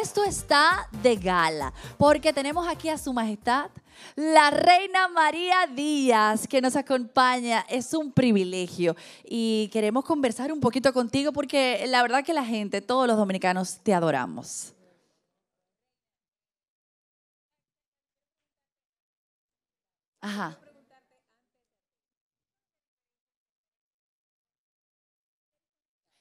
esto está de gala, porque tenemos aquí a Su Majestad, la Reina María Díaz, que nos acompaña. Es un privilegio y queremos conversar un poquito contigo porque la verdad que la gente, todos los dominicanos, te adoramos. Ajá.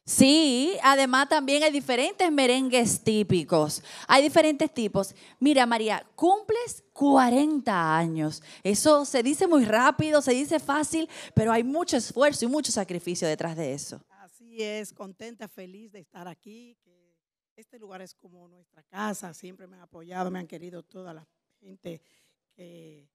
Sí, además también hay diferentes merengues típicos. Hay diferentes tipos. Mira, María, cumples 40 años. Eso se dice muy rápido, se dice fácil, pero hay mucho esfuerzo y mucho sacrificio detrás de eso. Así es, contenta, feliz de estar aquí. Este lugar es como nuestra casa, siempre me han apoyado, me han querido toda la gente que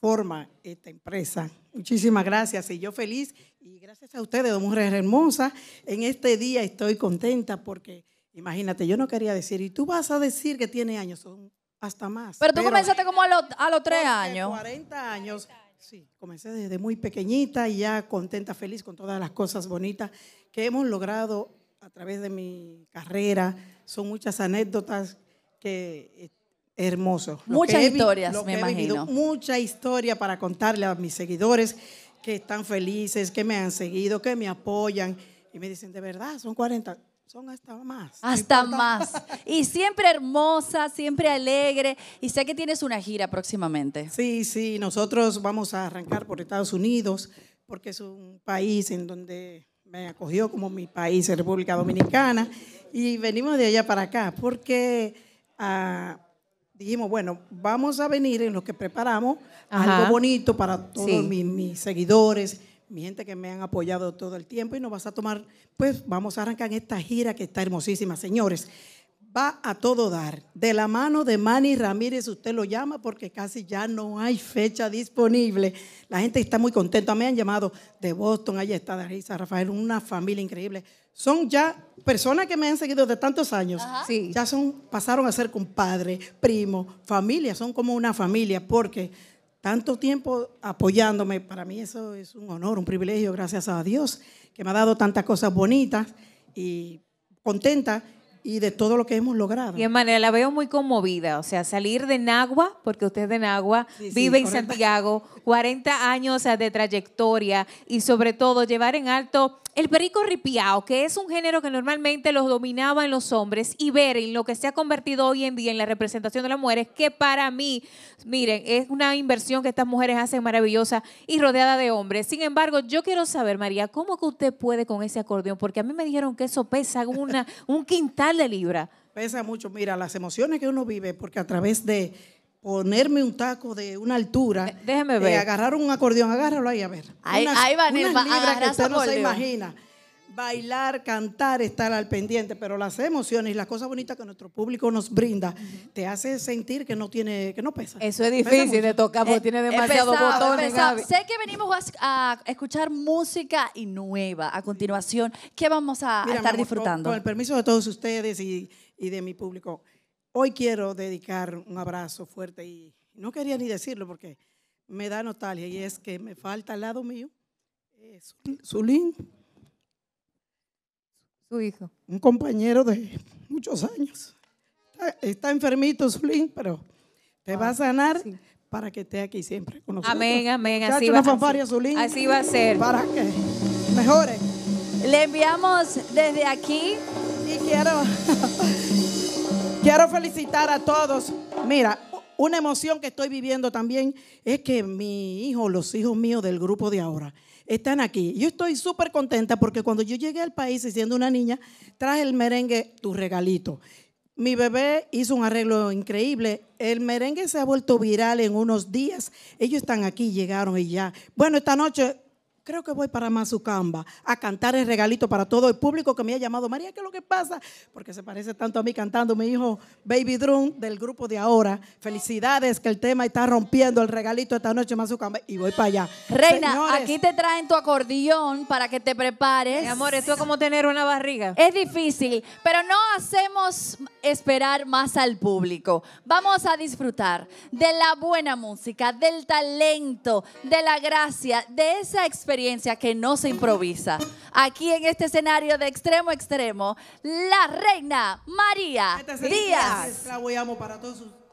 forma esta empresa. Muchísimas gracias y yo feliz y gracias a ustedes, dos mujeres hermosas. En este día estoy contenta porque imagínate, yo no quería decir, y tú vas a decir que tiene años, son hasta más. Pero tú comenzaste como a los, tres los años. 40 años. Sí, comencé desde muy pequeñita y ya contenta, feliz con todas las cosas bonitas que hemos logrado a través de mi carrera. Son muchas anécdotas que hermoso. Muchas historias, me imagino. Mucha historia para contarle a mis seguidores que están felices, que me han seguido, que me apoyan. Y me dicen, de verdad, son 40, son hasta más. Hasta más. Y siempre hermosa, siempre alegre. Y sé que tienes una gira próximamente. Sí, sí, nosotros vamos a arrancar por Estados Unidos, porque es un país en donde me acogió como mi país, República Dominicana. Y venimos de allá para acá, porque... Ah, dijimos, bueno, vamos a venir en lo que preparamos algo bonito para todos mis, mis, seguidores, mi gente que me han apoyado todo el tiempo y nos vas a tomar, pues vamos a arrancar en esta gira que está hermosísima, señores a todo dar. De la mano de Manny Ramírez, usted lo llama porque casi ya no hay fecha disponible. La gente está muy contenta. Me han llamado de Boston, allá está Darisa Rafael, una familia increíble. Son ya personas que me han seguido de tantos años. Sí. Ya son, pasaron a ser compadre primo familia, son como una familia porque tanto tiempo apoyándome, para mí eso es un honor, un privilegio, gracias a Dios, que me ha dado tantas cosas bonitas y contenta y de todo lo que hemos logrado. Y manera la veo muy conmovida, o sea, salir de Nagua, porque usted es de Nagua, vive en Santiago, 40 años de trayectoria y sobre todo llevar en alto el perico ripiao, que es un género que normalmente los dominaba los hombres, y ver en lo que se ha convertido hoy en día en la representación de las mujeres, que para mí, miren, es una inversión que estas mujeres hacen maravillosa y rodeada de hombres. Sin embargo, yo quiero saber, María, ¿cómo que usted puede con ese acordeón? Porque a mí me dijeron que eso pesa una, un quintal de Libra? Pesa mucho, mira, las emociones que uno vive, porque a través de ponerme un taco de una altura. Eh, déjeme ver. De eh, agarrar un acordeón, agárralo ahí a ver. Ahí, unas, a unas libras que usted no se imagina bailar, cantar, estar al pendiente, pero las emociones y las cosas bonitas que nuestro público nos brinda te hace sentir que no tiene, que no pesa. Eso es difícil de tocar porque eh, tiene demasiados botones. Sé que venimos a, escuchar música y nueva. A continuación, ¿qué vamos a, estar disfrutando? Con, el permiso de todos ustedes y, de mi público, hoy quiero dedicar un abrazo fuerte y no quería ni decirlo porque me da nostalgia y es que me falta al lado mío eh, Zulín su hijo. Un compañero de muchos años. Está, enfermito, Zulín, pero te va a ah, sanar para que esté aquí siempre con nosotros. Amén, amén. así, va, a ser así va a ser. Para mejore. Le enviamos desde aquí. Y quiero, quiero felicitar a todos. Mira, una emoción que estoy viviendo también es que mi hijo, los hijos míos del grupo de ahora, están aquí. Yo estoy súper contenta porque cuando yo llegué al país siendo una niña, traje el merengue, tu regalito. Mi bebé hizo un arreglo increíble. El merengue se ha vuelto viral en unos días. Ellos están aquí, llegaron y ya. Bueno, esta noche creo que voy para Mazucamba a cantar el regalito para todo el público que me ha llamado. María, ¿qué es lo que pasa? Porque se parece tanto a mí cantando mi hijo Baby Drum del grupo de ahora. Felicidades que el tema está rompiendo el regalito esta noche en Mazucamba y voy para allá. Reina, aquí te traen tu acordeón para que te prepares. Mi amor, esto es como tener una barriga. Es difícil, pero no hacemos esperar más al público. Vamos a disfrutar de la buena música, del talento, de la gracia, de esa experiencia que no se improvisa. Aquí en este escenario de extremo a extremo, la reina María Díaz. La para todos